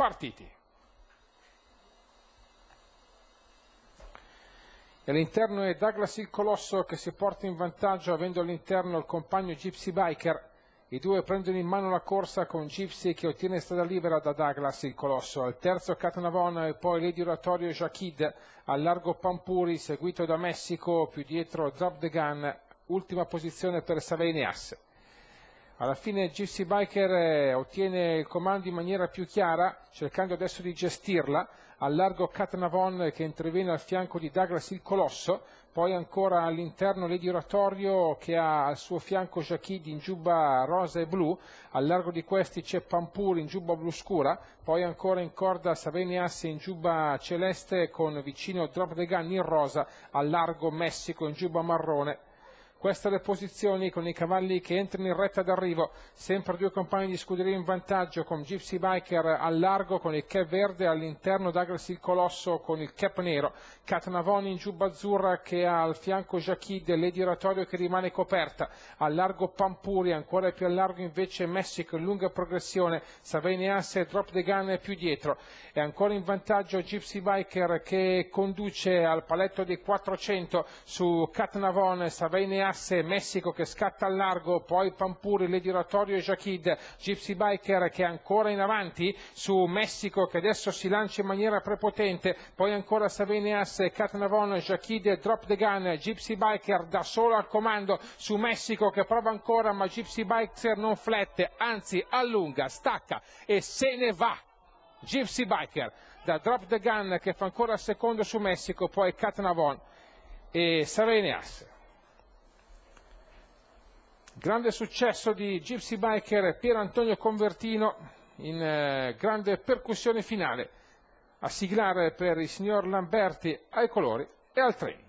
partiti. all'interno è Douglas il Colosso che si porta in vantaggio avendo all'interno il compagno Gypsy Biker. I due prendono in mano la corsa con Gypsy che ottiene strada libera da Douglas il Colosso. Al terzo Catanavona e poi Lady Oratorio Jaquid al largo Pampuri seguito da Messico più dietro Drop the Gun. Ultima posizione per Savenias. Alla fine Gypsy Biker eh, ottiene il comando in maniera più chiara, cercando adesso di gestirla, al largo Catnavon eh, che interviene al fianco di Douglas il Colosso, poi ancora all'interno Lady Oratorio che ha al suo fianco Jacquid in giubba rosa e blu, al largo di questi c'è Pampur in giubba blu scura, poi ancora in corda Asse in giubba celeste con vicino Drop the Gun in rosa, al largo Messico in giubba marrone queste le posizioni con i cavalli che entrano in retta d'arrivo, sempre due compagni di scuderia in vantaggio con Gypsy Biker al largo con il cap verde all'interno d'Agres il Colosso con il cap nero, Catanavoni in giubba azzurra che ha al fianco Jacquid, Lady Oratorio che rimane coperta, al largo Pampuri, ancora più al largo invece Messico in lunga progressione, Savene Asse, Drop the Gun più dietro e ancora in vantaggio Gypsy Biker che conduce al paletto dei 400 su Catanavone, Savene Asse classe, Messico che scatta al largo, poi Pampuri, Lediratorio e Jacquid, Gypsy Biker che è ancora in avanti su Messico che adesso si lancia in maniera prepotente, poi ancora Saveneas, Catnavon, Jacquid, Drop the Gun, Gypsy Biker da solo al comando su Messico che prova ancora ma Gypsy Biker non flette, anzi allunga, stacca e se ne va. Gypsy Biker da Drop the Gun che fa ancora secondo su Messico, poi Catnavon e Saveneas. Grande successo di Gypsy Biker Pier Antonio Convertino in eh, grande percussione finale a siglare per il signor Lamberti ai colori e al treno.